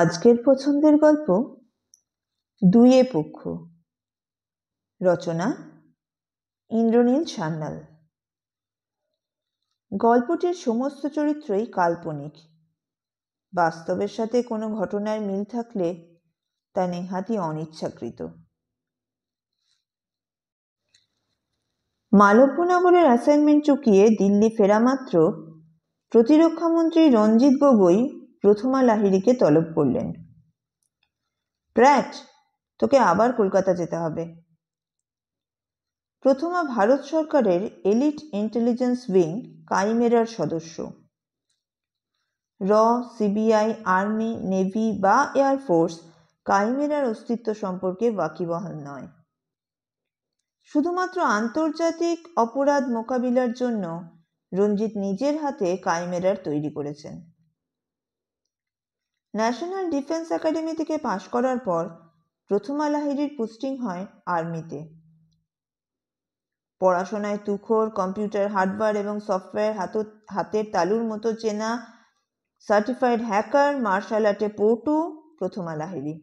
আজকের পছন্দের গল্প দুয়ে পক্ষ রচনা ইন্দ্রনীল সান্যাল গল্পটির সমস্ত চরিত্রই কাল্পনিক বাস্তবের সাথে কোনো ঘটনার মিল থাকলে তা নেহাতি অনিচ্ছাকৃত মালব্যনগরের অ্যাসাইনমেন্ট চুকিয়ে দিল্লি ফেরা মাত্র প্রতিরক্ষামন্ত্রী রঞ্জিত গগৈ প্রথমা লাহিড়িকে তলব করলেন প্র্যাট তোকে আবার কলকাতা যেতে হবে প্রথমা ভারত সরকারের এলিট ইন্টেলিজেন্স উইং কাইমেরার সদস্য র সিবিআই আর্মি নেভি বা এয়ারফোর্স কাইমেরার অস্তিত্ব সম্পর্কে বাকিবহাল নয় শুধুমাত্র আন্তর্জাতিক অপরাধ মোকাবিলার জন্য রঞ্জিত নিজের হাতে কাইমেরার তৈরি করেছেন ন্যাশনাল ডিফেন্স একাডেমি থেকে পাশ করার পর প্রথমা লাহিরির পোস্টিং হয় আর্মিতে পড়াশোনায় তুখোর কম্পিউটার হার্ডওয়্যার এবং সফটওয়্যার হাত হাতের তালুর মতো চেনা সার্টিফাইড হ্যাকার মার্শাল আর্টে পোটু প্রথমা লাহিরি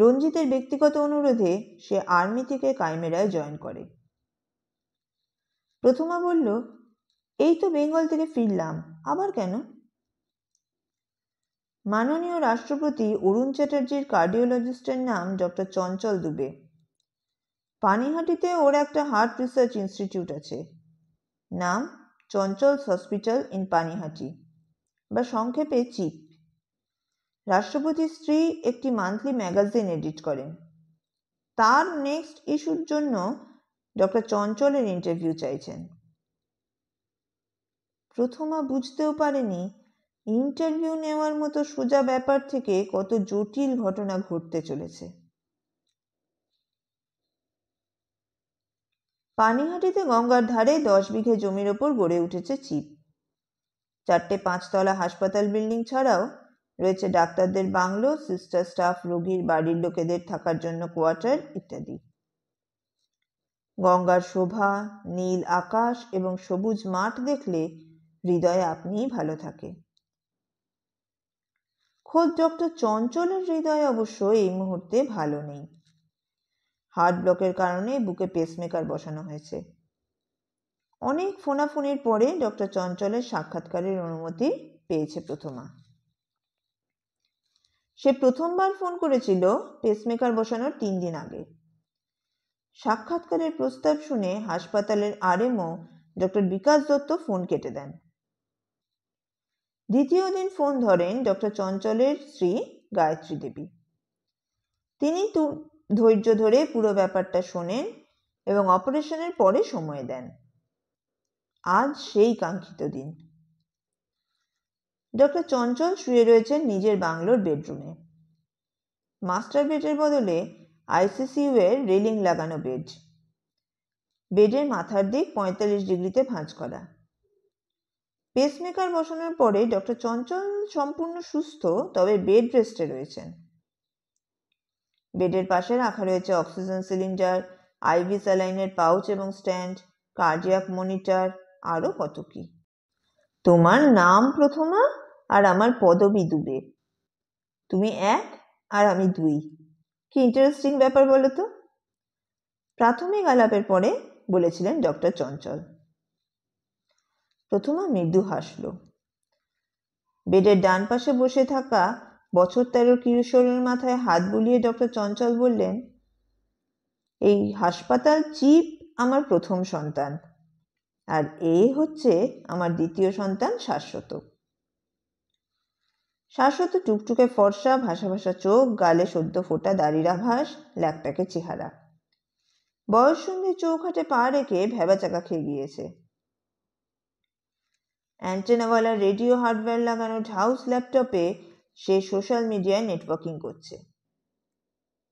রঞ্জিতের ব্যক্তিগত অনুরোধে সে আর্মি থেকে কাইমেরায় জয়েন করে প্রথমা বলল এই তো বেঙ্গল থেকে ফিরলাম আবার কেন মাননীয় রাষ্ট্রপতি অরুণ চ্যাটার্জির কার্ডিওলজিস্টের নাম ডক্টর চঞ্চল দুবে পানিহাটিতে ওর একটা হার্ট রিসার্চ ইনস্টিটিউট আছে নাম চঞ্চলস হসপিটাল ইন পানিহাটি বা সংক্ষেপে চিপ রাষ্ট্রপতির স্ত্রী একটি মান্থলি ম্যাগাজিন এডিট করেন তার নেক্সট ইস্যুর জন্য ডক্টর চঞ্চলের ইন্টারভিউ চাইছেন প্রথমা বুঝতেও পারেনি ইন্টারভিউ নেওয়ার মতো সোজা ব্যাপার থেকে কত জটিল ঘটনা ঘটতে চলেছে পানিহাটিতে গঙ্গার ধারে দশ বিঘে জমির ওপর গড়ে উঠেছে চিপ চারটে পাঁচতলা হাসপাতাল বিল্ডিং ছাড়াও রয়েছে ডাক্তারদের বাংলো সিস্টার স্টাফ রোগীর বাড়ির লোকেদের থাকার জন্য কোয়ার্টার ইত্যাদি গঙ্গার শোভা নীল আকাশ এবং সবুজ মাঠ দেখলে হৃদয়ে আপনিই ভালো থাকে খোদ ডক্টর চঞ্চলের হৃদয় অবশ্য এই মুহূর্তে ভালো নেই হার্ট ব্লকের কারণে বুকে পেসমেকার বসানো হয়েছে অনেক ফোনাফোনির পরে ডক্টর চঞ্চলের সাক্ষাৎকারের অনুমতি পেয়েছে প্রথমা সে প্রথমবার ফোন করেছিল পেসমেকার বসানোর তিন দিন আগে সাক্ষাৎকারের প্রস্তাব শুনে হাসপাতালের RMO doctor Bikash Dutta phone কেটে দেন দ্বিতীয় দিন ফোন ধরেন ডক্টর চঞ্চলের স্ত্রী গায়ত্রী দেবী তিনি ধৈর্য ধরে পুরো ব্যাপারটা শোনেন এবং অপারেশনের পরে সময় দেন আজ সেই কাঙ্ক্ষিত দিন ডক্টর চঞ্চল শুয়ে রয়েছেন নিজের বাংলোর বেডরুমে মাস্টার বেডের বদলে আইসিসিউ এর রেলিং লাগানো বেড বেডের মাথার দিক পঁয়তাল্লিশ ডিগ্রিতে ভাঁজ করা পেসমেকার বসানোর পরে ডক্টর চঞ্চল সম্পূর্ণ সুস্থ তবে বেড রেস্টে রয়েছেন বেডের পাশে রাখা রয়েছে অক্সিজেন সিলিন্ডার আইভি স্যালাইনের পাউচ এবং স্ট্যান্ড কার্ডিয়াক মনিটর আরও কত কি তোমার নাম প্রথমা আর আমার পদবি দুবে তুমি এক আর আমি দুই কি ইন্টারেস্টিং ব্যাপার বলো তো প্রাথমিক আলাপের পরে বলেছিলেন ডক্টর চঞ্চল প্রথমা মৃদু হাসল বেডের ডান পাশে বসে থাকা বছর তেরো কিশোরের মাথায় হাত বুলিয়ে ডক্টর চঞ্চল বললেন এই হাসপাতাল চিপ আমার প্রথম সন্তান আর এ হচ্ছে আমার দ্বিতীয় সন্তান শাশ্বত শাশ্বত টুকটুকে ফর্সা ভাসা ভাসা চোখ গালে সদ্য ফোটা দাড়িরা ভাস ল্যাপটাকে চেহারা বয়স চোখ চৌখাটে পা রেখে ভেবাচাকা খেয়ে গিয়েছে অ্যান্টেনাওয়ালা রেডিও হার্ডওয়্যার লাগানো ঢাউস ল্যাপটপে সে সোশ্যাল মিডিয়ায় নেটওয়ার্কিং করছে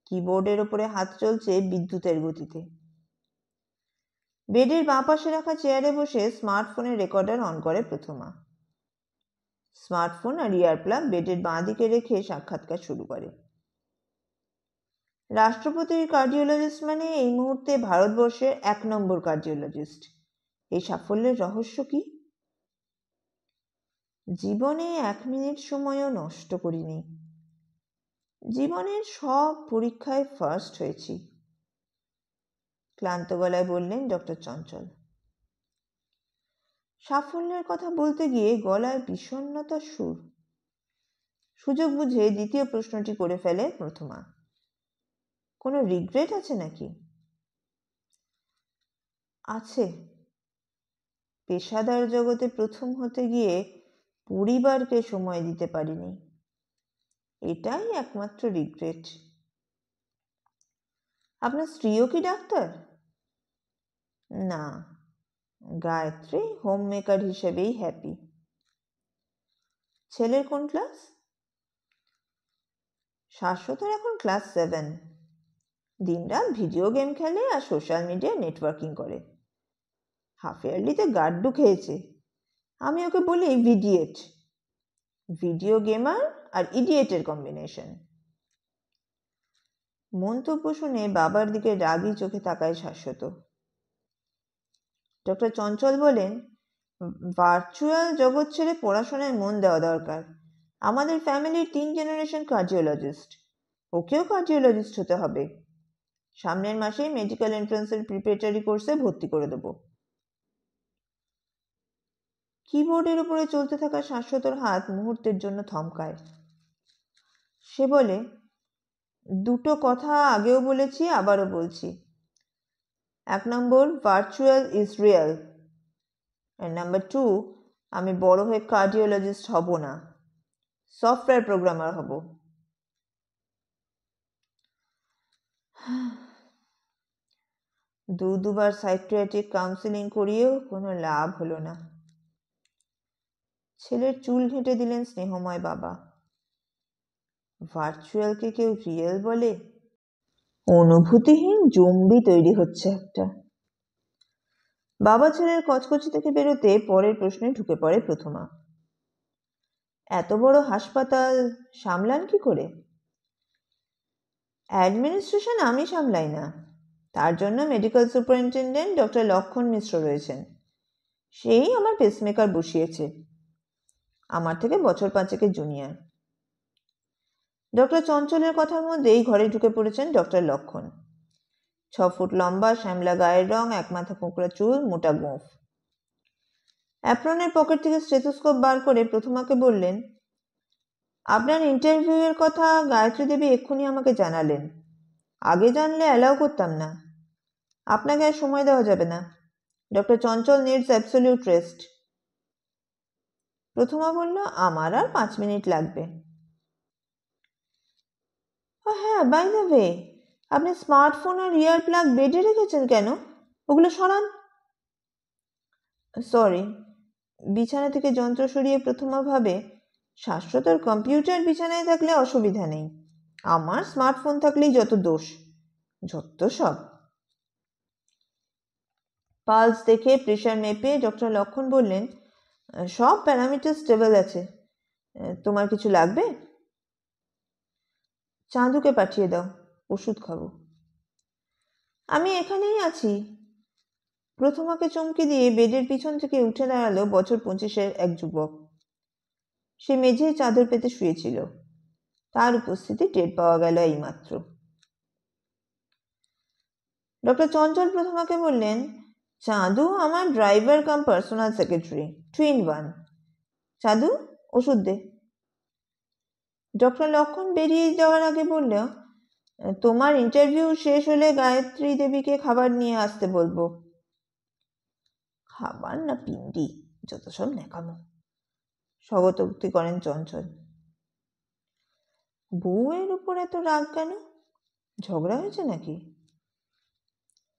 কিবোর্ডের ওপরে হাত চলছে বিদ্যুতের গতিতে বেডের বাঁ পাশে রাখা চেয়ারে বসে স্মার্টফোনের রেকর্ডার অন করে প্রথমা স্মার্টফোন আর প্লাগ বেডের বাঁ দিকে রেখে সাক্ষাৎকার শুরু করে রাষ্ট্রপতির কার্ডিওলজিস্ট মানে এই মুহূর্তে ভারতবর্ষের এক নম্বর কার্ডিওলজিস্ট এই সাফল্যের রহস্য কী জীবনে এক মিনিট সময়ও নষ্ট করিনি জীবনের সব পরীক্ষায় ফার্স্ট হয়েছি ক্লান্ত গলায় বললেন ডক্টর চঞ্চল সাফল্যের কথা বলতে গিয়ে গলায় বিষণ্নতা সুর সুযোগ বুঝে দ্বিতীয় প্রশ্নটি করে ফেলে প্রথমা কোনো রিগ্রেট আছে নাকি আছে পেশাদার জগতে প্রথম হতে গিয়ে পরিবারকে সময় দিতে পারিনি এটাই একমাত্র রিগ্রেট আপনার স্ত্রীও কি ডাক্তার না গায়ত্রী হোম মেকার হিসেবেই হ্যাপি ছেলের কোন ক্লাস শাশ্বতের এখন ক্লাস সেভেন দিনরাত ভিডিও গেম খেলে আর সোশ্যাল মিডিয়ায় নেটওয়ার্কিং করে হাফ ইয়ারলিতে গাড্ডু খেয়েছে আমি ওকে বলি ভিডিয়েট ভিডিও গেমার আর ইডিয়েটের কম্বিনেশন মন্তব্য শুনে বাবার দিকে রাগি চোখে তাকায় শাশ্বত ডক্টর চঞ্চল বলেন ভার্চুয়াল জগৎ ছেড়ে পড়াশোনায় মন দেওয়া দরকার আমাদের ফ্যামিলির তিন জেনারেশন কার্ডিওলজিস্ট ওকেও কার্ডিওলজিস্ট হতে হবে সামনের মাসেই মেডিকেল এন্ট্রান্সের প্রিপারেটরি কোর্সে ভর্তি করে দেবো কিবোর্ডের উপরে চলতে থাকা শাশ্বতর হাত মুহূর্তের জন্য থমকায় সে বলে দুটো কথা আগেও বলেছি আবারও বলছি এক নম্বর virtual is real number two আমি বড় হয়ে কার্ডিওলজিস্ট হব না সফটওয়্যার প্রোগ্রামার হব দু দুবার সাইক্রিয়াটিক কাউন্সিলিং করিয়েও কোনো লাভ হলো না ছেলের চুল ঘেঁটে দিলেন স্নেহময় বাবা ভার্চুয়ালকে কেউ রিয়েল বলে অনুভূতিহীন জম্বি তৈরি হচ্ছে একটা বাবা ছেলের কচকচি থেকে বেরোতে পরের প্রশ্নে ঢুকে পড়ে প্রথমা এত বড় হাসপাতাল সামলান কি করে অ্যাডমিনিস্ট্রেশন আমি সামলাই না তার জন্য মেডিকেল সুপারিনটেন্ডেন্ট ডক্টর লক্ষণ মিশ্র রয়েছেন সেই আমার পেসমেকার বসিয়েছে আমার থেকে বছর পাঁচেকের জুনিয়র ডক্টর চঞ্চলের কথার মধ্যেই ঘরে ঢুকে পড়েছেন ডক্টর লক্ষণ ছ ফুট লম্বা শ্যামলা গায়ের রং এক মাথা ফোঁকরা চুল মোটা গোঁফ অ্যাপ্রনের পকেট থেকে স্টেথোস্কোপ বার করে প্রথমাকে বললেন আপনার ইন্টারভিউয়ের কথা গায়ত্রী দেবী এক্ষুনি আমাকে জানালেন আগে জানলে অ্যালাউ করতাম না আপনাকে আর সময় দেওয়া যাবে না doctor Chanchal needs absolute rest Prathama বলল আমার আর পাঁচ মিনিট লাগবে ও হ্যাঁ বাই দ্য ওয়ে আপনি স্মার্টফোন আর ইয়ার প্লাগ বেডে রেখেছেন কেন ওগুলো সরান সরি বিছানা থেকে যন্ত্র সরিয়ে প্রথমা ভাবে শাশ্বতর কম্পিউটার বিছানায় থাকলে অসুবিধা নেই আমার স্মার্টফোন থাকলেই যত দোষ যত সব পালস দেখে প্রেশার মেপে ডক্টর লক্ষণ বললেন সব প্যারামিটার স্টেবল আছে তোমার কিছু লাগবে চাঁদুকে পাঠিয়ে দাও ওষুধ খাবো আমি এখানেই আছি প্রথমাকে চমকে দিয়ে বেডের পিছন থেকে উঠে দাঁড়ালো বছর পঁচিশের এক যুবক সে মেঝে চাদর পেতে শুয়েছিল তার উপস্থিতি টের পাওয়া গেল এইমাত্র ডক্টর চঞ্চল প্রথমাকে বললেন সাধু আমার driver cum personal secretary two in one Sadhu ওষুধ দে ডক্টর লক্ষণ বেরিয়ে যাওয়ার আগে বলল তোমার ইন্টারভিউ শেষ হলে গায়ত্রী দেবীকে খাবার নিয়ে আসতে বলবো খাবার না পিন্ডি যত সব নেকামো স্বগতোক্তি করেন চঞ্চল বউয়ের উপর এত রাগ কেন ঝগড়া হয়েছে নাকি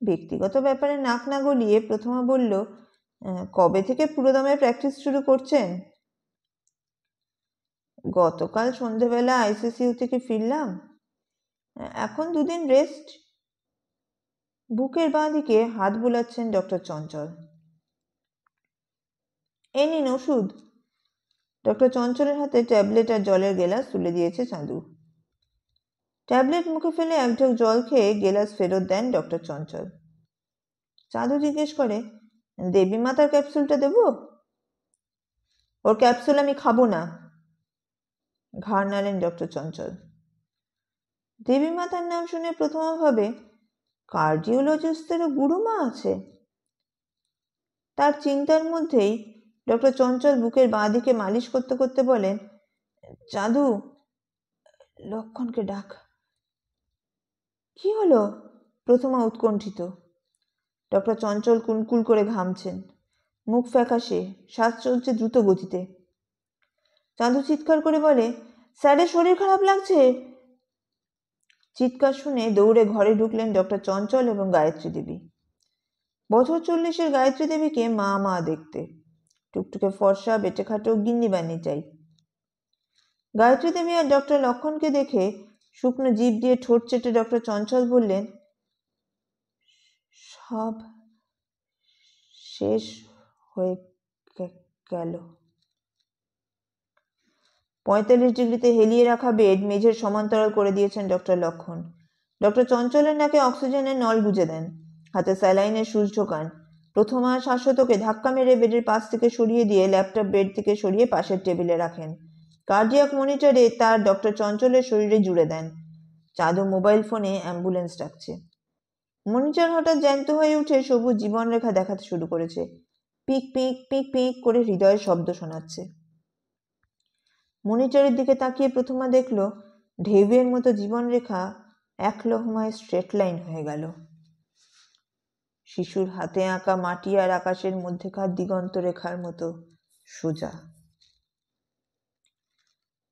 ব্যক্তিগত ব্যাপারে নাক না গলিয়ে প্রথমা বলল কবে থেকে পুরোদমে প্র্যাকটিস শুরু করছেন গতকাল সন্ধেবেলা আইসিসিউ থেকে ফিরলাম এখন দুদিন রেস্ট বুকের বাঁ দিকে হাত বোলাচ্ছেন ডক্টর চঞ্চল এ নিন ওষুধ ডক্টর চঞ্চলের হাতে ট্যাবলেট আর জলের গেলাস তুলে দিয়েছে চাঁদু ট্যাবলেট মুখে ফেলে এক ঢোক জল খেয়ে গেলাস ফেরত দেন ডক্টর চঞ্চল চাঁদু জিজ্ঞেস করে দেবী মাতার ক্যাপসুলটা দেব ওর ক্যাপসুল আমি খাবো না ঘাড় নালেন ডক্টর চঞ্চল দেবী মাতার নাম শুনে প্রথমভাবে ভাবে কার্ডিওলজিস্টেরও গুরুমা আছে তার চিন্তার মধ্যেই ডক্টর চঞ্চল বুকের বাঁ দিকে মালিশ করতে করতে বলেন চাঁদু লক্ষণকে ডাক কি হলো প্রথমা উৎকণ্ঠিত ডক্টর চঞ্চল কুনকুল করে ঘামছেন মুখ ফ্যাকাশে শ্বাস চলছে দ্রুত গতিতে চাঁদু চিৎকার করে বলে স্যারের শরীর খারাপ লাগছে চিৎকার শুনে দৌড়ে ঘরে ঢুকলেন ডক্টর চঞ্চল এবং গায়ত্রী দেবী বছর চল্লিশের গায়ত্রী দেবীকে মা মা দেখতে টুকটুকে ফর্সা বেটে খাটো গিন্নি বানিয়ে চাই গায়ত্রী দেবী আর ডক্টর লক্ষণকে দেখে শুকনো জীব দিয়ে ঠোঁট চেটে ডক্টর চঞ্চল বললেন সব শেষ হয়ে গেল পঁয়তাল্লিশ ডিগ্রিতে হেলিয়ে রাখা বেড মেঝের সমান্তরাল করে দিয়েছেন ডক্টর লক্ষণ ডক্টর চঞ্চলের নাকে অক্সিজেনের নল গুঁজে দেন হাতে স্যালাইনের সুচ ঢোকান প্রথমা শাশ্বতকে ধাক্কা মেরে বেডের পাশ থেকে সরিয়ে দিয়ে ল্যাপটপ বেড থেকে সরিয়ে পাশের টেবিলে রাখেন কার্ডিয়াক মনিটরে তার ডক্টর চঞ্চলের শরীরে জুড়ে দেন চাঁদও মোবাইল ফোনে অ্যাম্বুলেন্স ডাকছে মনিটর হঠাৎ জ্যান্ত হয়ে উঠে সবুজ জীবনরেখা দেখাতে শুরু করেছে পিক পিক পিক পিক করে হৃদয়ের শব্দ শোনাচ্ছে মনিটরের দিকে তাকিয়ে প্রথমা দেখল ঢেউয়ের মতো জীবনরেখা এক লহমায় স্ট্রেট লাইন হয়ে গেল শিশুর হাতে আঁকা মাটি আর আকাশের মধ্যেকার দিগন্ত রেখার মতো সোজা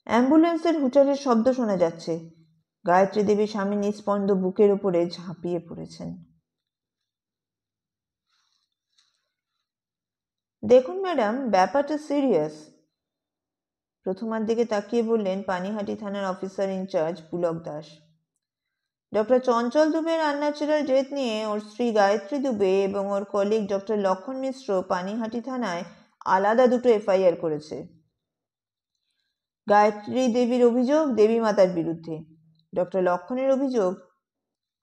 অ্যাম্বুলেন্সের হুচারের শব্দ শোনা যাচ্ছে গায়ত্রী দেবী স্বামী নিস্পন্দ বুকের ওপরে ঝাঁপিয়ে পড়েছেন দেখুন ম্যাডাম ব্যাপারটা সিরিয়াস প্রথমার দিকে তাকিয়ে বললেন পানিহাটি থানার officer in charge Pulak Das doctor Chanchal দুবের আনন্যাচারাল ডেথ নিয়ে ওর স্ত্রী গায়ত্রী দুবে এবং ওর কলিগ ডক্টর লক্ষণ মিশ্র পানিহাটি থানায় আলাদা দুটো এফআইআর করেছে গায়ত্রী দেবীর অভিযোগ দেবী মাতার বিরুদ্ধে ডক্টর লক্ষণের অভিযোগ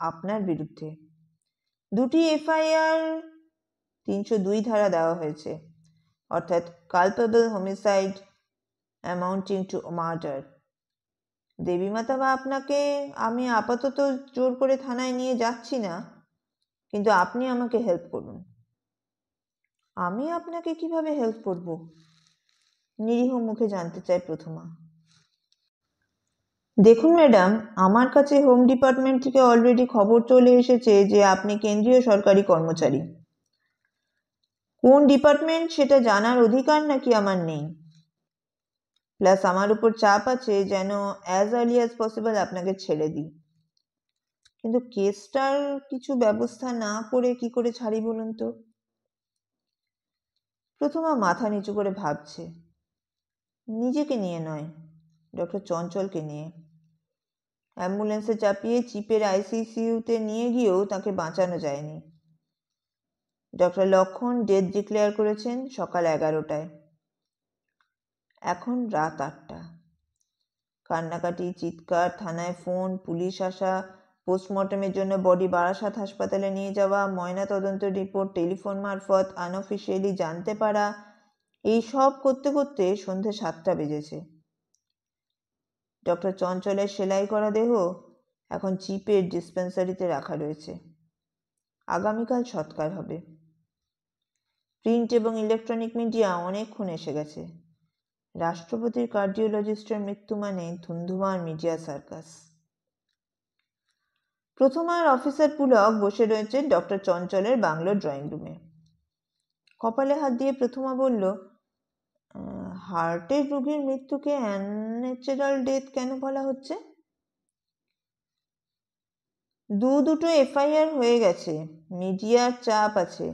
আপনার বিরুদ্ধে দুটি এফআইআর তিনশো দুই ধারা দেওয়া হয়েছে অর্থাৎ culpable homicide amounting to murder দেবীমাতা বা আপনাকে আমি আপাতত জোর করে থানায় নিয়ে যাচ্ছি না কিন্তু আপনি আমাকে হেল্প করুন আমি আপনাকে কিভাবে হেল্প করবো নিরীহ মুখে জানতে চায় প্রথমা দেখুন ম্যাডাম আমার কাছে হোম ডিপার্টমেন্ট থেকে অলরেডি খবর চলে এসেছে যে আপনি কেন্দ্রীয় সরকারি কর্মচারী কোন ডিপার্টমেন্ট সেটা জানার অধিকার নাকি আমার নেই প্লাস আমার উপর চাপ আছে যেন অ্যাজ আর্লি অ্যাজ পসিবল আপনাকে ছেড়ে দিই কিন্তু কেসটার কিছু ব্যবস্থা না করে কি করে ছাড়ি বলুন তো প্রথমা মাথা নিচু করে ভাবছে নিজেকে নিয়ে নয় ডক্টর চঞ্চলকে নিয়ে অ্যাম্বুলেন্সে চাপিয়ে চিপের আইসিসিউতে নিয়ে গিয়েও তাকে বাঁচানো যায়নি ডক্টর লক্ষণ ডেথ ডিক্লেয়ার করেছেন সকাল এগারোটায় এখন রাত আটটা কান্নাকাটি চিৎকার থানায় ফোন পুলিশ আসা পোস্টমর্টমের জন্য বডি বারাসাত হাসপাতালে নিয়ে যাওয়া ময়নাতদন্ত রিপোর্ট টেলিফোন মারফত আনঅফিসিয়ালি জানতে পারা এই সব করতে করতে সন্ধে সাতটা বেজেছে ডক্টর চঞ্চলের সেলাই করা দেহ এখন চিপের ডিসপেন্সারিতে রাখা রয়েছে আগামীকাল সৎকার হবে প্রিন্ট এবং ইলেকট্রনিক মিডিয়া অনেকক্ষণ এসে গেছে রাষ্ট্রপতির কার্ডিওলজিস্টের মৃত্যু মানে ধুন্ধুমার মিডিয়া সার্কাস প্রথমার অফিসার পুলক বসে রয়েছে ডক্টর চঞ্চলের বাংলো ড্রয়িং রুমে কপালে হাত দিয়ে প্রথমা বলল হার্টের রোগীর মৃত্যুকে অ্যান্যাচারাল ডেথ কেন বলা হচ্ছে দু দুটো এফআইআর হয়ে গেছে মিডিয়ার চাপ আছে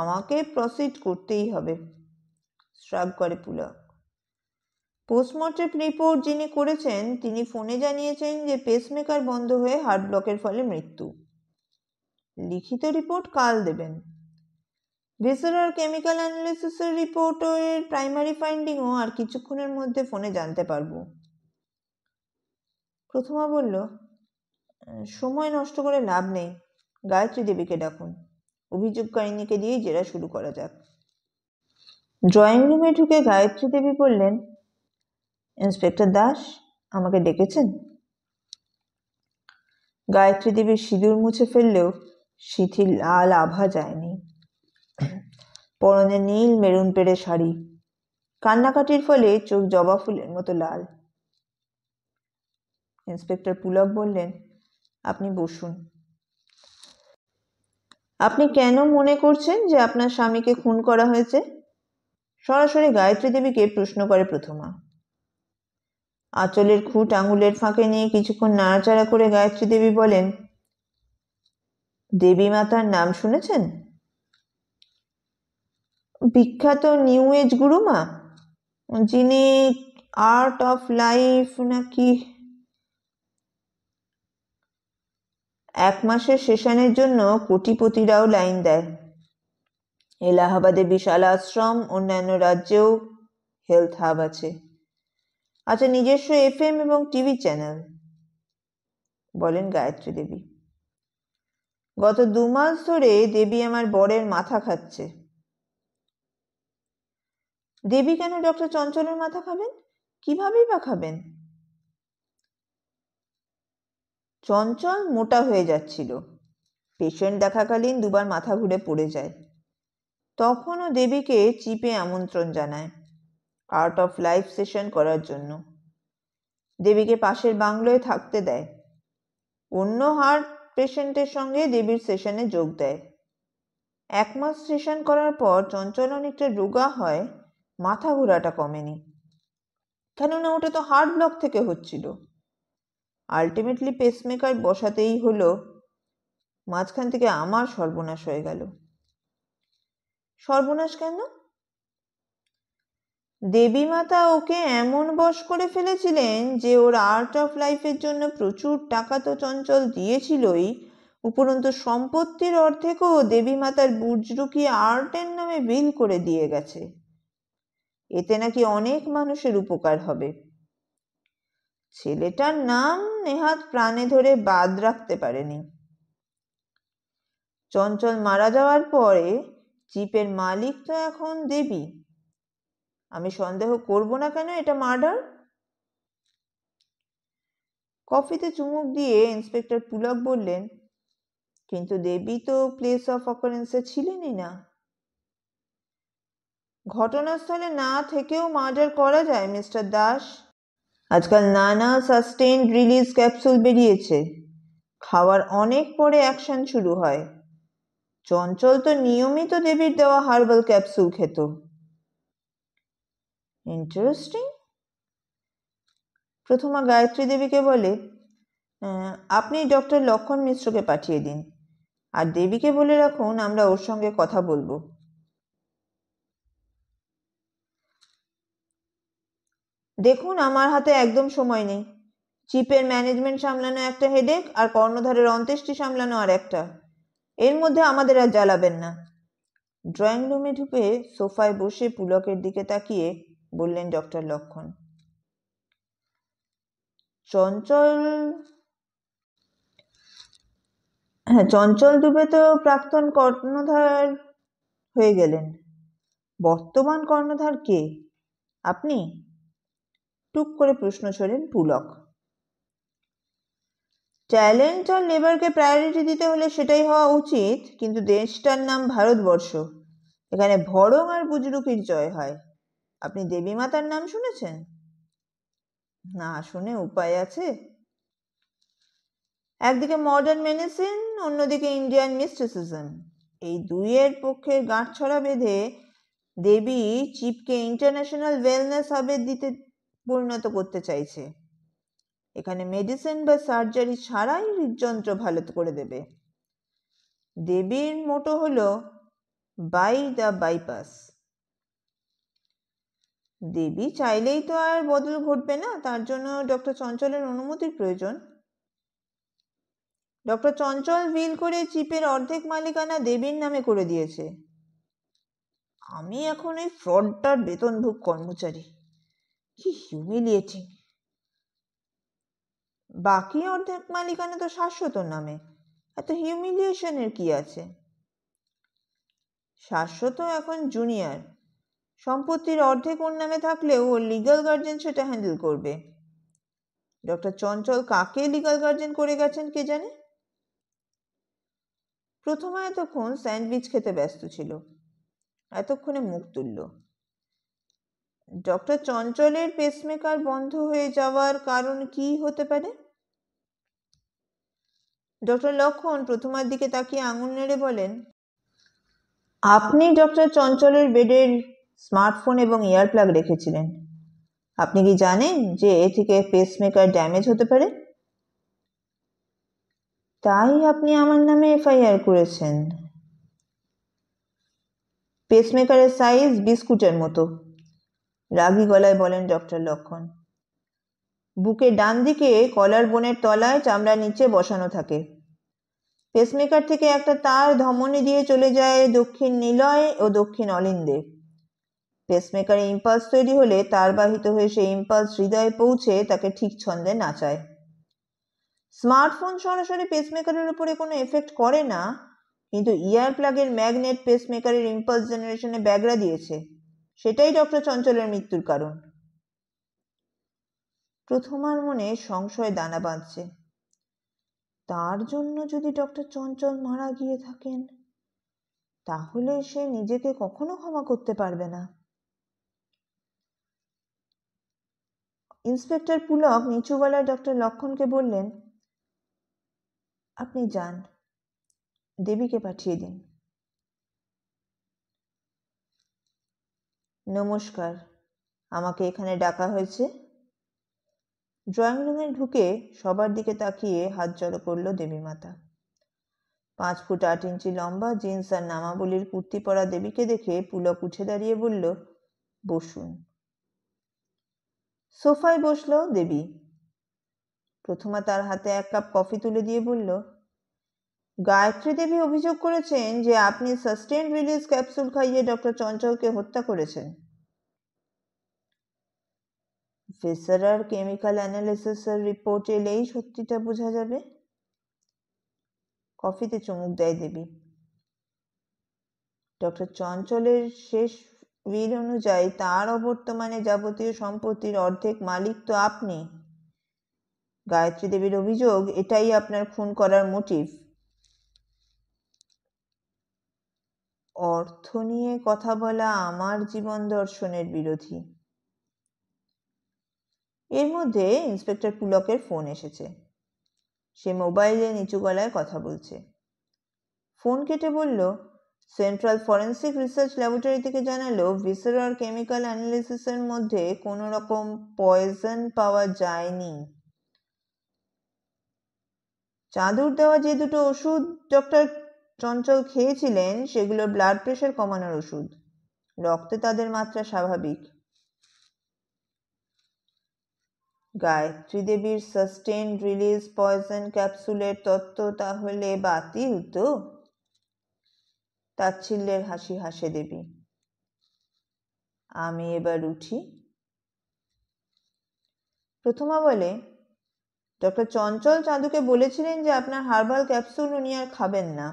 আমাকে প্রসিড করতেই হবে শ্রাব করে পুলক পোস্টমর্টেম রিপোর্ট যিনি করেছেন তিনি ফোনে জানিয়েছেন যে পেসমেকার বন্ধ হয়ে হার্ট ব্লকের ফলে মৃত্যু লিখিত রিপোর্ট কাল দেবেন আর কেমিক্যাল অ্যানালিসিসের রিপোর্টও এর প্রাইমারি ফাইন্ডিংও আর কিছুক্ষণের মধ্যে ফোনে জানতে পারবো প্রথমা বলল সময় নষ্ট করে লাভ নেই গায়ত্রী দেবীকে ডাকুন অভিযোগকারিণীকে দিয়েই জেরা শুরু করা যাক ড্রয়িং রুমে ঢুকে গায়ত্রী দেবী বললেন ইন্সপেক্টর দাস আমাকে ডেকেছেন গায়ত্রী দেবীর সিঁদুর মুছে ফেললেও সিঁথির লাল আভা যায়নি পরনে নীল মেরুন পেড়ে শাড়ি কান্নাকাটির ফলে চোখ জবা ফুলের মতো লাল ইন্সপেক্টর পুলক বললেন আপনি বসুন আপনি কেন মনে করছেন যে আপনার স্বামীকে খুন করা হয়েছে সরাসরি গায়ত্রী দেবীকে প্রশ্ন করে প্রথমা আঁচলের খুঁট আঙুলের ফাঁকে নিয়ে কিছুক্ষণ নাড়াচাড়া করে গায়ত্রী দেবী বলেন দেবী মাতার নাম শুনেছেন বিখ্যাত নিউ এজ গুরুমা যিনি আর্ট অফ লাইফ নাকি এক মাসের সেশনের জন্য কোটিপতিরাও লাইন দেয় এলাহাবাদে বিশাল আশ্রম অন্যান্য রাজ্যেও হেলথ হাব আছে আচ্ছা নিজস্ব এফ এম এবং টিভি চ্যানেল বলেন গায়ত্রী দেবী গত দু মাস ধরে দেবী আমার বরের মাথা খাচ্ছে দেবী কেন ডক্টর চঞ্চলের মাথা খাবেন কিভাবেই বা খাবেন চঞ্চল মোটা হয়ে যাচ্ছিল পেশেন্ট দেখাকালীন দুবার মাথা ঘুরে পড়ে যায় তখনও দেবীকে চিপে আমন্ত্রণ জানায় আর্ট অফ লাইফ সেশন করার জন্য দেবীকে পাশের বাংলোয় থাকতে দেয় অন্য হার্ট পেশেন্টের সঙ্গে দেবীর সেশনে যোগ দেয় এক মাস সেশন করার পর চঞ্চল অনেকটা রোগা হয় মাথা ঘোরাটা কমেনি কেননা ওটা তো হার্ট ব্লক থেকে হচ্ছিল আলটিমেটলি পেসমেকার বসাতেই হলো মাঝখান থেকে আমার সর্বনাশ হয়ে গেল সর্বনাশ কেন দেবী মাতা ওকে এমন বশ করে ফেলেছিলেন যে ওর আর্ট অফ লাইফের জন্য প্রচুর টাকা তো চঞ্চল দিয়েছিলই উপরন্তু সম্পত্তির অর্ধেকও দেবী মাতার বুজরুকি আর্টের নামে বিল করে দিয়ে গেছে এতে নাকি অনেক মানুষের উপকার হবে ছেলেটার নাম নেহাত প্রাণে ধরে বাদ রাখতে পারেনি চঞ্চল মারা যাওয়ার পরে চিপের মালিক তো এখন দেবী আমি সন্দেহ করব না কেন এটা মার্ডার কফিতে চুমুক দিয়ে ইন্সপেক্টর পুলক বললেন কিন্তু দেবী তো প্লেস অফ অকারেন্সে ছিলেনই না ঘটনাস্থলে না থেকেও মার্ডার করা যায় মিস্টার দাস আজকাল নানা সাস্টেন রিলিজ ক্যাপসুল বেরিয়েছে খাওয়ার অনেক পরে অ্যাকশন শুরু হয় চঞ্চল তো নিয়মিত দেবীর দেওয়া হার্বাল ক্যাপসুল খেত ইন্টারেস্টিং প্রথমা গায়ত্রী দেবীকে বলে আপনি ডক্টর লক্ষণ মিশ্রকে পাঠিয়ে দিন আর দেবীকে বলে রাখুন আমরা ওর সঙ্গে কথা বলবো দেখুন আমার হাতে একদম সময় নেই চিপের ম্যানেজমেন্ট সামলানো একটা হেডেক আর কর্ণধারের অন্ত্যেষ্টি সামলানো আর একটা এর মধ্যে আমাদের আর জ্বালাবেন না ড্রয়িং রুমে ঢুকে সোফায় বসে পুলকের দিকে তাকিয়ে বললেন ডক্টর লক্ষণ চঞ্চল হ্যাঁ চঞ্চল দুবে তো প্রাক্তন কর্ণধার হয়ে গেলেন বর্তমান কর্ণধার কে আপনি টুক করে প্রশ্ন ছোড়েন পুলক ট্যালেন্ট আর লেবারকে প্রায়োরিটি দিতে হলে সেটাই হওয়া উচিত কিন্তু দেশটার নাম ভারতবর্ষ এখানে ভরং আর বুজরুকির জয় হয় আপনি দেবী মাতার নাম শুনেছেন না শুনে উপায় আছে একদিকে মডার্ন মেডিসিন অন্যদিকে ইন্ডিয়ান মিস্টিসিজম এই দুইয়ের পক্ষে গাঁট ছড়া বেঁধে দেবী চিপকে ইন্টারন্যাশনাল ওয়েলনেস হবে দিতে পরিণত করতে চাইছে এখানে মেডিসিন বা সার্জারি ছাড়াই হৃদযন্ত্র ভালো করে দেবে দেবীর মোটো হল বাই দ্য বাইপাস দেবী চাইলেই তো আর বদল ঘটবে না তার জন্য ডক্টর চঞ্চলের অনুমতির প্রয়োজন ডক্টর চঞ্চল বিল করে চিপের অর্ধেক মালিকানা দেবীর নামে করে দিয়েছে আমি এখন এই ফ্রডটার বেতনভোগ কর্মচারী কি হিউমিলিয়েটিং বাকি অর্ধেক মালিকানা তো শাশ্বত নামে এত হিউমিলিয়েশনের কি আছে শাশ্বত এখন জুনিয়র সম্পত্তির অর্ধেক ওর নামে থাকলেও ওর লিগাল গার্জেন সেটা হ্যান্ডেল করবে ডক্টর চঞ্চল কাকে লিগাল গার্জেন করে গেছেন কে জানে প্রথমে এতক্ষণ স্যান্ডউইচ খেতে ব্যস্ত ছিল এতক্ষণে মুখ তুললো ডক্টর চঞ্চলের পেসমেকার বন্ধ হয়ে যাওয়ার কারণ কি হতে পারে ডক্টর লক্ষণ প্রথমার দিকে তাকিয়ে আঙুল নেড়ে বলেন আপনি ডক্টর চঞ্চলের বেডের স্মার্টফোন এবং ইয়ারপ্লাগ রেখেছিলেন আপনি কি জানেন যে এ থেকে পেসমেকার ড্যামেজ হতে পারে তাই আপনি আমার নামে এফআইআর করেছেন পেসমেকারের সাইজ বিস্কুটের মতো রাগী গলায় বলেন ডক্টর লক্ষণ বুকে ডান দিকে কলার বোনের তলায় চামড়া নিচে বসানো থাকে পেসমেকার থেকে একটা তার ধমনি দিয়ে চলে যায় দক্ষিণ নিলয় ও দক্ষিণ অলিন্দে পেসমেকারে ইম্পালস তৈরি হলে তার বাহিত হয়ে সেই ইম্পালস হৃদয়ে পৌঁছে তাকে ঠিক ছন্দে নাচায় স্মার্টফোন সরাসরি পেসমেকারের উপরে কোনো এফেক্ট করে না কিন্তু ইয়ার প্লাগের ম্যাগনেট পেসমেকারের ইম্পালস জেনারেশনে ব্যাগরা দিয়েছে সেটাই ডক্টর চঞ্চলের মৃত্যুর কারণ প্রথমার মনে সংশয় দানা বাঁধছে তার জন্য যদি ডক্টর চঞ্চল মারা গিয়ে থাকেন তাহলে সে নিজেকে কখনো ক্ষমা করতে পারবে না ইন্সপেক্টর পুলক নিচুওয়ালায় ডক্টর লক্ষণকে বললেন আপনি যান দেবীকে পাঠিয়ে দিন নমস্কার আমাকে এখানে ডাকা হয়েছে ড্রয়িং রুমে ঢুকে সবার দিকে তাকিয়ে হাত জড়ো করল দেবী মাতা পাঁচ ফুট আট ইঞ্চি লম্বা জিন্স আর নামাবলির কুর্তি পরা দেবীকে দেখে পুলক উঠে দাঁড়িয়ে বলল বসুন সোফায় বসল দেবী প্রথমা তার হাতে এক কাপ কফি তুলে দিয়ে বলল গায়ত্রী দেবী অভিযোগ করেছেন যে আপনি সাস্টেন রিলিজ ক্যাপসুল খাইয়ে ডক্টর চঞ্চলকে হত্যা করেছেন ভেসারার কেমিক্যাল অ্যানালিসিসের রিপোর্ট এলেই সত্যিটা বোঝা যাবে কফিতে চমুক দেয় দেবী ডক্টর চঞ্চলের শেষ উইল অনুযায়ী তার অবর্তমানে যাবতীয় সম্পত্তির অর্ধেক মালিক তো আপনি গায়ত্রী দেবীর অভিযোগ এটাই আপনার খুন করার মোটিভ অর্থ নিয়ে কথা বলা আমার জীবন দর্শনের বিরোধী এর মধ্যে ইন্সপেক্টর পুলকের ফোন এসেছে সে মোবাইলে নিচু গলায় কথা বলছে ফোন কেটে বলল সেন্ট্রাল ফরেন্সিক রিসার্চ ল্যাবরেটরি থেকে জানালো ভিসেরার কেমিক্যাল অ্যানালিসিসের মধ্যে কোনো রকম পয়জন পাওয়া যায়নি চাদুর দেওয়া যে দুটো ওষুধ ডক্টর চঞ্চল খেয়েছিলেন সেগুলো ব্লাড প্রেশার কমানোর ওষুধ রক্তে তাদের মাত্রা স্বাভাবিক গায়ত্রী দেবীর সাস্টেন রিলিজ পয়জন ক্যাপসুলের তত্ত্ব তাহলে বাতিল তো তাচ্ছিল্যের হাসি হাসে দেবী আমি এবার উঠি প্রথমা বলে ডক্টর চঞ্চল চাঁদুকে বলেছিলেন যে আপনার হার্বাল ক্যাপসুল উনি আর খাবেন না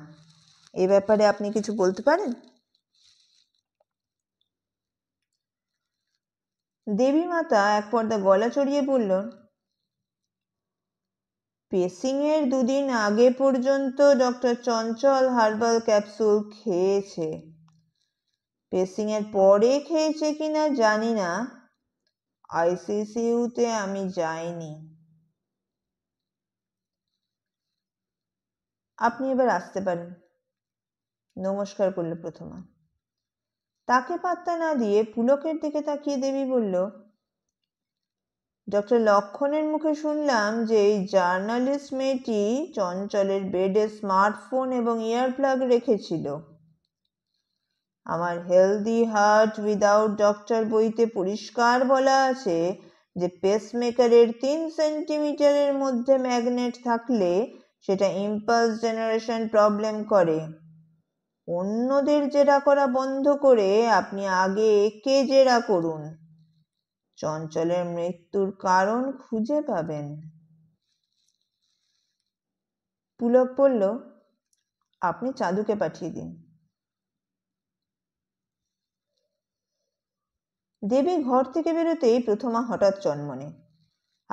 এ ব্যাপারে আপনি কিছু বলতে পারেন দেবী মাতা এক পর্দা গলা চড়িয়ে বলল পেসিংয়ের দুদিন আগে পর্যন্ত ডক্টর চঞ্চল হার্বাল ক্যাপসুল খেয়েছে পেসিংয়ের পরে খেয়েছে কিনা জানি না আইসিসিউতে আমি যাইনি আপনি এবার আসতে পারেন নমস্কার করল প্রথমা তাকে পাত্তা না দিয়ে পুলকের দিকে তাকিয়ে দেবী বলল ডক্টর লক্ষণের মুখে শুনলাম যে এই জার্নালিস্ট মেয়েটি চঞ্চলের বেডে স্মার্টফোন এবং ইয়ারপ্লাগ রেখেছিল আমার হেলদি হার্ট উইদাউট ডক্টর বইতে পরিষ্কার বলা আছে যে পেসমেকারের তিন সেন্টিমিটারের মধ্যে ম্যাগনেট থাকলে সেটা ইম্পালস জেনারেশন প্রবলেম করে অন্যদের জেরা করা বন্ধ করে আপনি আগে একে জেরা করুন চঞ্চলের মৃত্যুর কারণ খুঁজে পাবেন পুলক বলল আপনি চাঁদুকে পাঠিয়ে দিন দেবী ঘর থেকে বেরোতেই প্রথমা হঠাৎ চন্মনে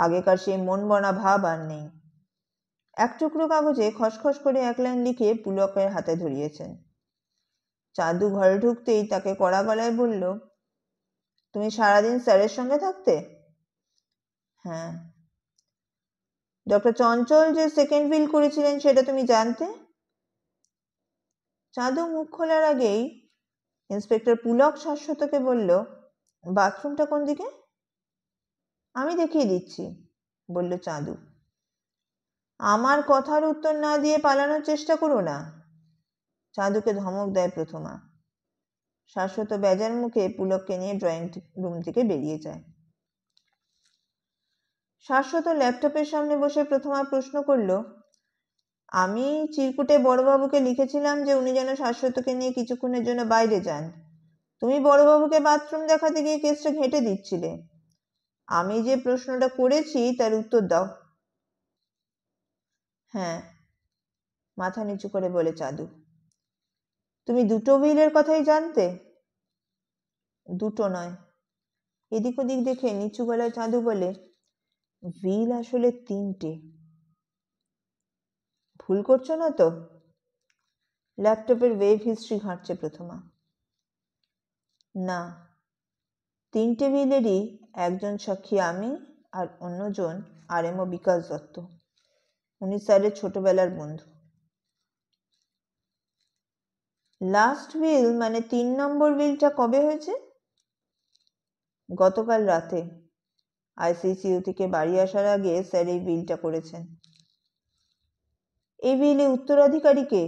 আগেকার সেই মনবনা ভাব আর নেই এক টুকরো কাগজে খসখস করে এক লাইন লিখে পুলকের হাতে ধরিয়েছেন চাঁদু ঘরে ঢুকতেই তাকে কড়া গলায় বলল তুমি সারাদিন স্যারের সঙ্গে থাকতে হ্যাঁ ডক্টর চঞ্চল যে সেকেন্ড বিল করেছিলেন সেটা তুমি জানতে চাঁদু মুখ খোলার আগেই ইন্সপেক্টর পুলক শাশ্বতকে বলল বাথরুমটা কোন দিকে আমি দেখিয়ে দিচ্ছি বলল চাঁদু আমার কথার উত্তর না দিয়ে পালানোর চেষ্টা করো না চাঁদুকে ধমক দেয় প্রথমা শাশ্বত বেজার মুখে পুলককে নিয়ে ড্রয়িং রুম থেকে বেরিয়ে যায় শাশ্বত ল্যাপটপের সামনে বসে প্রথমা প্রশ্ন করল আমি চিরকুটে বড়বাবুকে লিখেছিলাম যে উনি যেন শাশ্বতকে নিয়ে কিছুক্ষণের জন্য বাইরে যান তুমি বড়বাবুকে বাথরুম দেখাতে গিয়ে কেসটা ঘেঁটে দিচ্ছিলে আমি যে প্রশ্নটা করেছি তার উত্তর দাও হ্যাঁ মাথা নিচু করে বলে চাঁদু তুমি দুটো হুইলের কথাই জানতে দুটো নয় এদিক ওদিক দেখে নিচু গলায় চাঁদু বলে হুইল আসলে তিনটে ভুল করছো না তো ল্যাপটপের ওয়েভ হিস্ট্রি ঘাঁটছে প্রথমা না তিনটে হুইলেরই একজন সাক্ষী আমি আর অন্যজন আর এমও বিকাশ দত্ত উনি স্যারের ছোটবেলার বন্ধু লাস্ট বিল মানে তিন নম্বর বিলটা কবে হয়েছে গতকাল রাতে আইসিসিউ থেকে বাড়ি আসার আগে স্যার এই বিলটা করেছেন এই বিলে উত্তরাধিকারী কে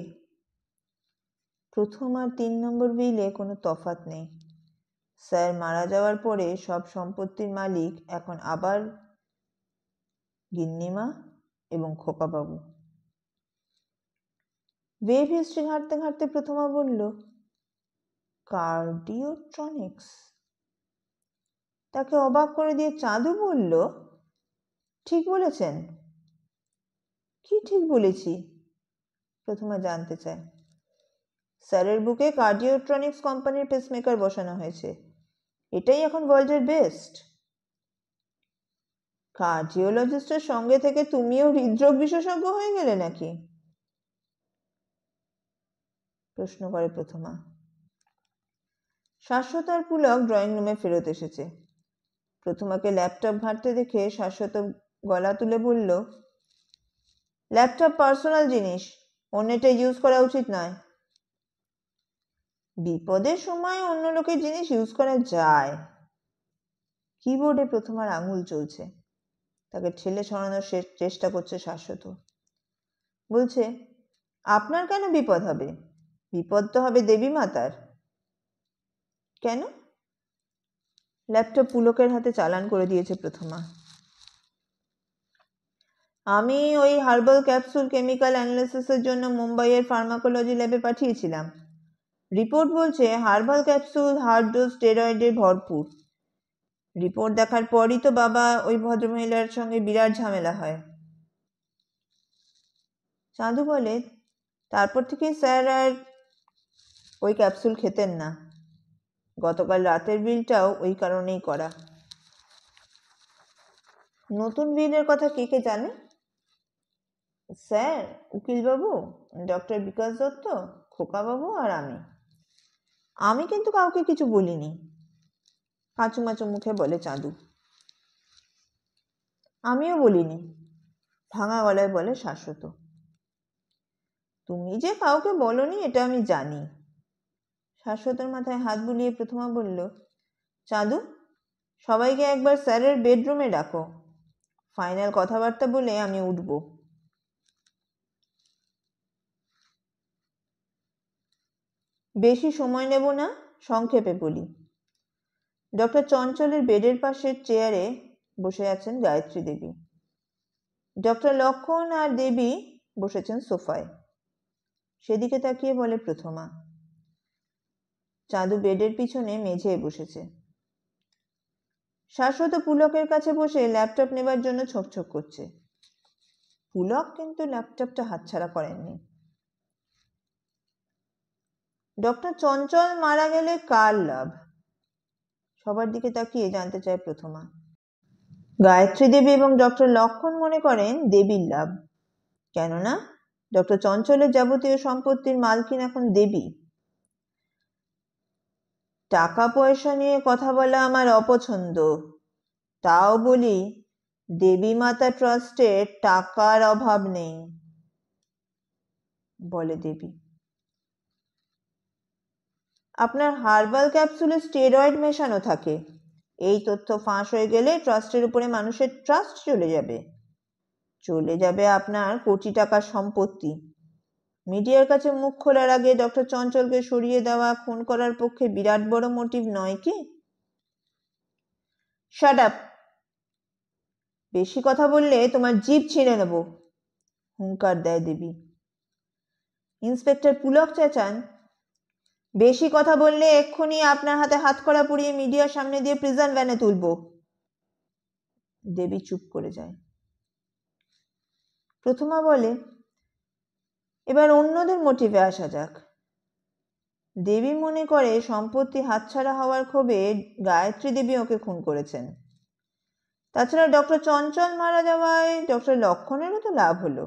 প্রথম আর তিন নম্বর বিলে কোনো তফাত নেই স্যার মারা যাওয়ার পরে সব সম্পত্তির মালিক এখন আবার গিন্নিমা এবং খোকাবাবু ওয়েভ হিস্ট্রি ঘাঁটতে ঘাঁটতে প্রথমা বলল কার্ডিওট্রনিক্স তাকে অবাক করে দিয়ে চাঁদু বলল ঠিক বলেছেন কি ঠিক বলেছি প্রথমা জানতে চায় স্যারের বুকে কার্ডিওট্রনিক্স কোম্পানির পেসমেকার বসানো হয়েছে এটাই এখন ওয়ার্ল্ডের বেস্ট কার্ডিওলজিস্টের সঙ্গে থেকে তুমিও হৃদরোগ বিশেষজ্ঞ হয়ে গেলে নাকি প্রশ্ন করে প্রথমা শাশ্বত আর পুলক ড্রয়িং রুমে ফেরত এসেছে প্রথমাকে ল্যাপটপ ঘাঁটতে দেখে শাশ্বত গলা তুলে বলল ল্যাপটপ পার্সোনাল জিনিস অন্যটা ইউজ করা উচিত নয় বিপদের সময় অন্য লোকের জিনিস ইউজ করা যায় কিবোর্ডে প্রথমার আঙুল চলছে তাকে ঠেলে সরানোর চেষ্টা করছে শাশ্বত বলছে আপনার কেন বিপদ হবে বিপদ তো হবে দেবী মাতার কেন ল্যাপটপ পুলকের হাতে চালান করে দিয়েছে প্রথমা আমি ওই হার্বাল ক্যাপসুল কেমিক্যাল অ্যানালিসিসের জন্য মুম্বাইয়ের ফার্মাকোলজি ল্যাবে পাঠিয়েছিলাম রিপোর্ট বলছে হার্বাল ক্যাপসুল হার্ড ডোজ স্টেরয়েডে ভরপুর রিপোর্ট দেখার পরই তো বাবা ওই ভদ্রমহিলার সঙ্গে বিরাট ঝামেলা হয় চাঁদু বলে তারপর থেকে স্যার আর ওই ক্যাপসুল খেতেন না গতকাল রাতের বিলটাও ওই কারণেই করা নতুন বিলের কথা কে কে জানে স্যার উকিলবাবু ডক্টর বিকাশ দত্ত খোকাবাবু আর আমি আমি কিন্তু কাউকে কিছু বলিনি কাঁচুমাচু মুখে বলে চাঁদু আমিও বলিনি ভাঙা গলায় বলে শাশ্বত তুমি যে কাউকে বলনি এটা আমি জানি শাশ্বতর মাথায় হাত বুলিয়ে প্রথমা বলল চাঁদু সবাইকে একবার স্যারের বেডরুমে ডাকো ফাইনাল কথাবার্তা বলে আমি উঠব বেশি সময় নেব না সংক্ষেপে বলি ডক্টর চঞ্চলের বেডের পাশের চেয়ারে বসে আছেন গায়ত্রী দেবী ডক্টর লক্ষণ আর দেবী বসেছেন সোফায় সেদিকে তাকিয়ে বলে প্রথমা চাঁদু বেডের পিছনে মেঝেয় বসেছে শাশ্বত পুলকের কাছে বসে ল্যাপটপ নেবার জন্য ছোকছোক করছে পুলক কিন্তু ল্যাপটপটা হাতছাড়া করেননি ডক্টর চঞ্চল মারা গেলে কার লাভ সবার দিকে তাকিয়ে জানতে চায় প্রথমা গায়ত্রী দেবী এবং ডক্টর লক্ষণ মনে করেন দেবীর লাভ কেননা ডক্টর চঞ্চলের যাবতীয় সম্পত্তির মালকিন এখন দেবী টাকা পয়সা নিয়ে কথা বলা আমার অপছন্দ তাও বলি দেবী মাতা ট্রাস্টে টাকার অভাব নেই বলে দেবী আপনার হার্বাল ক্যাপসুলে স্টেরয়েড মেশানো থাকে এই তথ্য ফাঁস হয়ে গেলে ট্রাস্টের উপরে মানুষের ট্রাস্ট চলে যাবে চলে যাবে আপনার কোটি টাকার সম্পত্তি মিডিয়ার কাছে মুখ খোলার আগে ডক্টর চঞ্চলকে সরিয়ে দেওয়া খুন করার পক্ষে বিরাট বড় মোটিভ নয় কি শাট আপ বেশি কথা বললে তোমার জিভ ছিঁড়ে নেব হুঙ্কার দেয় দেবী ইন্সপেক্টর পুলক চেঁচান বেশি কথা বললে এক্ষুনি আপনার হাতে হাত করা পুড়িয়ে মিডিয়ার সামনে দিয়ে প্রিজন ভ্যানে তুলব দেবী চুপ করে যায় প্রথমা বলে এবার অন্যদের মোটিভে আসা যাক দেবী মনে করে সম্পত্তি হাতছাড়া হওয়ার ক্ষোভে গায়ত্রী দেবী ওকে খুন করেছেন তাছাড়া ডক্টর চঞ্চল মারা যাওয়ায় ডক্টর লক্ষণেরও তো লাভ হলো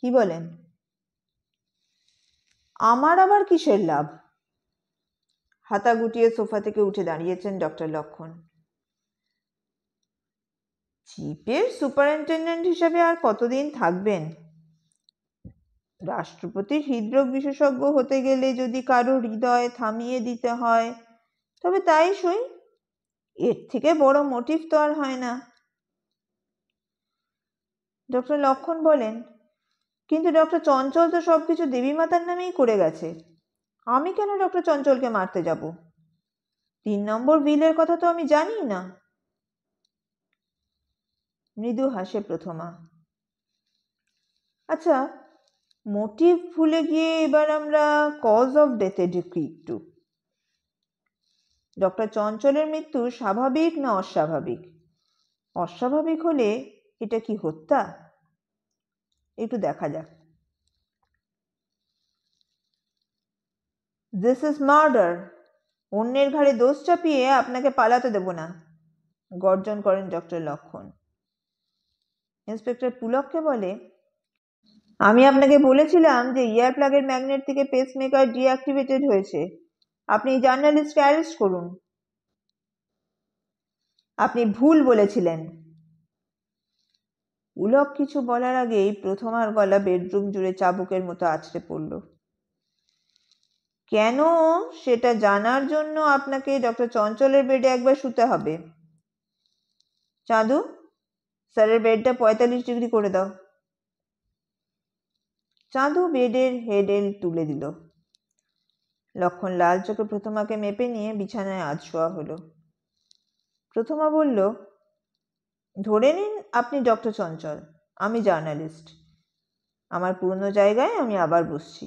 কি বলেন আমার আবার কিসের লাভ হাতা গুটিয়ে সোফা থেকে উঠে দাঁড়িয়েছেন ডক্টর লক্ষণ চিপের সুপারিনটেন্ডেন্ট হিসাবে আর কতদিন থাকবেন রাষ্ট্রপতির হৃদরোগ বিশেষজ্ঞ হতে গেলে যদি কারো হৃদয় থামিয়ে দিতে হয় তবে তাই সই এর থেকে বড় মোটিভ তো আর হয় না ডক্টর লক্ষণ বলেন কিন্তু ডক্টর চঞ্চল তো সব কিছু দেবী মাতার নামেই করে গেছে আমি কেন ডক্টর চঞ্চলকে মারতে যাব তিন নম্বর বিলের কথা তো আমি জানি না মৃদু হাসে প্রথমা আচ্ছা মোটিভ ভুলে গিয়ে এবার আমরা কজ অফ ডেথে ঢুকি একটু ডক্টর চঞ্চলের মৃত্যু স্বাভাবিক না অস্বাভাবিক অস্বাভাবিক হলে এটা কি হত্যা একটু দেখা যাক দিস ইজ মার্ডার অন্যের ঘাড়ে দোষ চাপিয়ে আপনাকে পালাতে দেব না গর্জন করেন ডক্টর লক্ষণ ইন্সপেক্টর পুলককে বলে আমি আপনাকে বলেছিলাম যে ইয়ার প্লাগের ম্যাগনেট থেকে পেসমেকার ডিঅ্যাক্টিভেটেড হয়েছে আপনি জার্নালিস্টকে অ্যারেস্ট করুন আপনি ভুল বলেছিলেন উলক কিছু বলার আগেই আর গলা বেডরুম জুড়ে চাবুকের মতো আছড়ে পড়ল কেন সেটা জানার জন্য আপনাকে ডক্টর চঞ্চলের বেডে একবার শুতে হবে চাঁদু স্যারের বেডটা পঁয়তাল্লিশ ডিগ্রি করে দাও চাঁদু বেডের হেডেল তুলে দিল লক্ষণ লাল চোখে প্রথমাকে মেপে নিয়ে বিছানায় আজ শোয়া হলো প্রথমা বলল ধরে নিন আপনি ডক্টর চঞ্চল আমি জার্নালিস্ট আমার পুরনো জায়গায় আমি আবার বসছি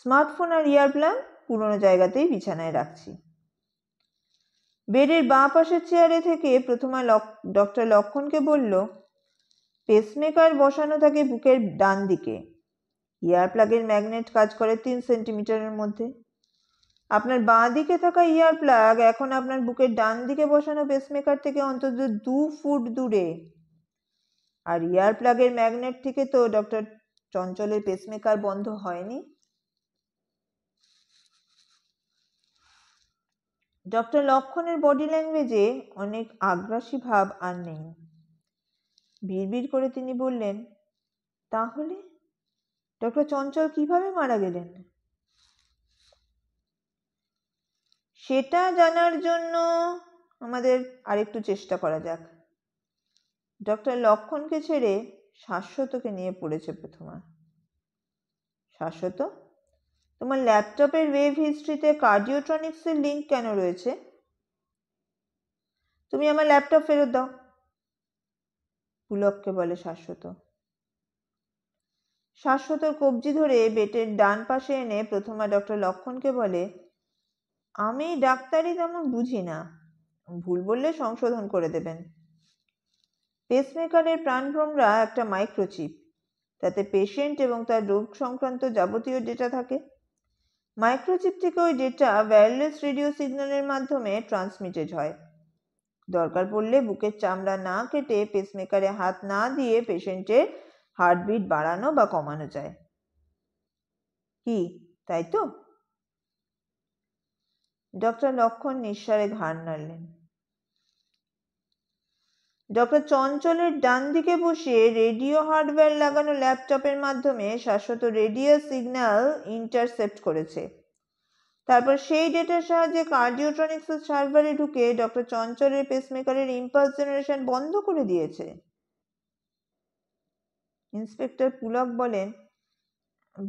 স্মার্টফোন আর প্ল্যান পুরনো জায়গাতেই বিছানায় রাখছি বেডের বাঁ পাশের চেয়ারে থেকে প্রথমা ডক্টর লক্ষণকে বলল পেসমেকার বসানো থাকে বুকের ডান দিকে ইয়ার প্লাগের ম্যাগনেট কাজ করে তিন সেন্টিমিটারের মধ্যে আপনার বাঁ দিকে থাকা ইয়ার প্লাগ এখন আপনার বুকের ডান দিকে বসানো পেসমেকার থেকে অন্তত দু ফুট দূরে আর ইয়ার প্লাগের ম্যাগনেট থেকে তো ডক্টর চঞ্চলের পেসমেকার বন্ধ হয়নি ডক্টর লক্ষণের বডি ল্যাঙ্গুয়েজে অনেক আগ্রাসী ভাব আর নেই ভিড় করে তিনি বললেন তাহলে ডক্টর চঞ্চল কিভাবে মারা গেলেন সেটা জানার জন্য আমাদের আরেকটু চেষ্টা করা যাক ডক্টর লক্ষণকে ছেড়ে শাশ্বতকে নিয়ে পড়েছে প্রথমা শাশ্বত তোমার ল্যাপটপের ওয়েভ হিস্ট্রিতে কার্ডিওট্রনিক্সের লিঙ্ক কেন রয়েছে তুমি আমার ল্যাপটপ ফেরত দাও পুলককে বলে শাশ্বত শাশ্বত কবজি ধরে বেটের ডান পাশে এনে প্রথমা ডক্টর লক্ষণকে বলে আমি ডাক্তারি তেমন বুঝি না ভুল বললে সংশোধন করে দেবেন পেসমেকারের প্রাণভ্রমরা একটা মাইক্রোচিপ তাতে পেশেন্ট এবং তার রোগ সংক্রান্ত যাবতীয় ডেটা থাকে মাইক্রোচিপ থেকে ওই ডেটা ওয়্যারলেস রেডিও সিগন্যালের মাধ্যমে ট্রান্সমিটেড হয় দরকার পড়লে বুকের চামড়া না কেটে পেসমেকারে হাত না দিয়ে পেশেন্টের হার্টবিট বাড়ানো বা কমানো যায় কি তাই তো ডক্টর লক্ষণ নিঃসারে ঘাড় নাড়লেন ডক্টর চঞ্চলের ডান দিকে বসে রেডিও হার্ডওয়্যার লাগানো ল্যাপটপের মাধ্যমে শাশ্বত রেডিও সিগন্যাল ইন্টারসেপ্ট করেছে তারপর সেই ডেটার সাহায্যে কার্ডিওট্রনিক্সের সার্ভারে ঢুকে ডক্টর চঞ্চলের পেসমেকারের ইম্পালস জেনারেশন বন্ধ করে দিয়েছে ইন্সপেক্টর পুলক বলেন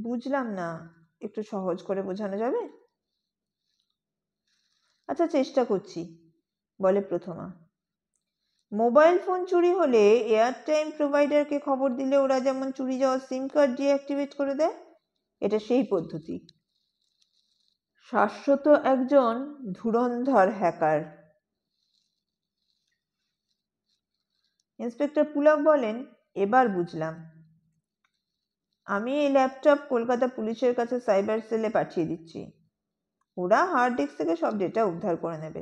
বুঝলাম না একটু সহজ করে বোঝানো যাবে আচ্ছা চেষ্টা করছি বলে প্রথমা মোবাইল ফোন চুরি হলে এয়ার টাইম প্রোভাইডারকে খবর দিলে ওরা যেমন চুরি যাওয়া সিম কার্ড ডিঅ্যাক্টিভেট করে দেয় এটা সেই পদ্ধতি শাশ্বত একজন ধুরন্ধর হ্যাকার ইন্সপেক্টর পুলক বলেন এবার বুঝলাম আমি এই ল্যাপটপ কলকাতা পুলিশের কাছে সাইবার সেলে পাঠিয়ে দিচ্ছি ওরা হার্ড ডিস্ক থেকে সব ডেটা উদ্ধার করে নেবে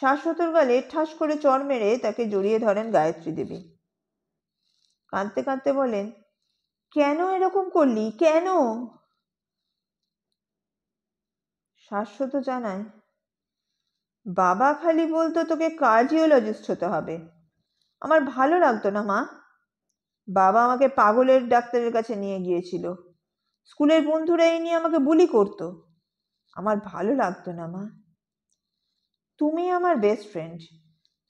শাশ্বতর গালে ঠাস করে চর মেরে তাকে জড়িয়ে ধরেন গায়ত্রী দেবী কাঁদতে কাঁদতে বলেন কেন এরকম করলি কেন শাশ্বত জানায় বাবা খালি বলতো তোকে কার্ডিওলজিস্ট হতে হবে আমার ভালো লাগতো না মা বাবা আমাকে পাগলের ডাক্তারের কাছে নিয়ে গিয়েছিল স্কুলের বন্ধুরা এই নিয়ে আমাকে বুলি করত আমার ভালো লাগতো না মা তুমি আমার বেস্ট ফ্রেন্ড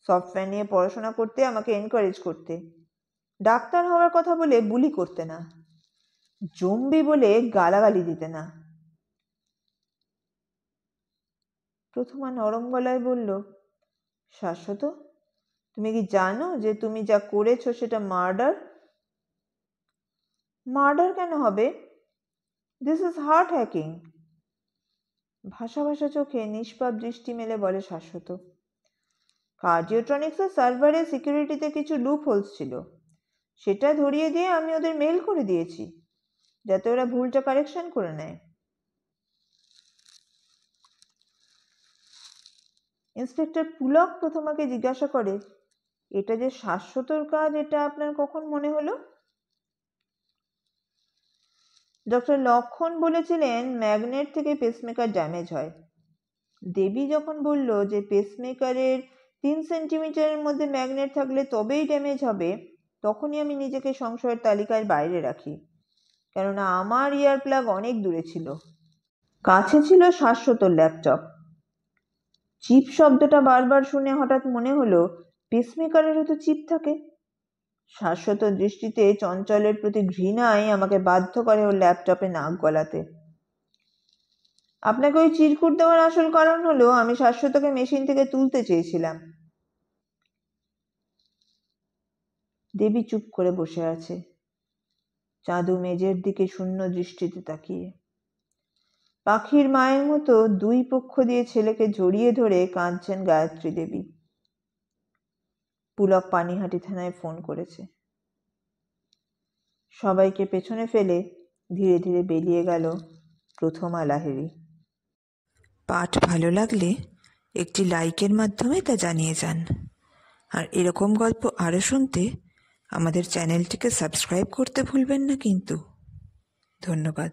সফটওয়্যার নিয়ে পড়াশোনা করতে আমাকে এনকারেজ করতে ডাক্তার হওয়ার কথা বলে বুলি করতে না জম্বি বলে গালাগালি দিতে না প্রথমা নরম গলায় বলল শাশ্বত তুমি কি জানো যে তুমি যা করেছো সেটা মার্ডার মার্ডার কেন হবে দিস ইজ হার্ট হ্যাকিং ভাষা ভাষা চোখে নিষ্পাপ দৃষ্টি মেলে বলে শাশ্বত কার্ডিওট্রনিক্সের সার্ভারে সিকিউরিটিতে কিছু লুপ হোলস ছিল সেটা ধরিয়ে দিয়ে আমি ওদের মেল করে দিয়েছি যাতে ওরা ভুলটা কারেকশন করে নেয় ইন্সপেক্টর পুলক প্রথমাকে জিজ্ঞাসা করে এটা যে শাশ্বতর কাজ এটা আপনার কখন মনে হলো ডক্টর লক্ষণ বলেছিলেন ম্যাগনেট থেকে পেসমেকার ড্যামেজ হয় দেবী যখন বলল যে পেসমেকারের তিন সেন্টিমিটারের মধ্যে ম্যাগনেট থাকলে তবেই ড্যামেজ হবে তখনই আমি নিজেকে সংশয়ের তালিকার বাইরে রাখি কেননা আমার ইয়ার প্লাগ অনেক দূরে ছিল কাছে ছিল শাশ্বত ল্যাপটপ চিপ শব্দটা বারবার শুনে হঠাৎ মনে হলো পেসমেকারেরও তো চিপ থাকে শাশ্বত দৃষ্টিতে চঞ্চলের প্রতি ঘৃণাই আমাকে বাধ্য করে ওর ল্যাপটপে নাক গলাতে আপনাকে ওই চিরকুট দেওয়ার আসল কারণ হলো আমি শাশ্বতকে মেশিন থেকে তুলতে চেয়েছিলাম দেবী চুপ করে বসে আছে চাঁদু মেজের দিকে শূন্য দৃষ্টিতে তাকিয়ে পাখির মায়ের মতো দুই পক্ষ দিয়ে ছেলেকে জড়িয়ে ধরে কাঁদছেন গায়ত্রী দেবী পুলক পানিহাটি থানায় ফোন করেছে সবাইকে পেছনে ফেলে ধীরে ধীরে বেরিয়ে গেল প্রথম আলাহেরি পাঠ ভালো লাগলে একটি লাইকের মাধ্যমে তা জানিয়ে যান আর এরকম গল্প আরও শুনতে আমাদের চ্যানেলটিকে সাবস্ক্রাইব করতে ভুলবেন না কিন্তু ধন্যবাদ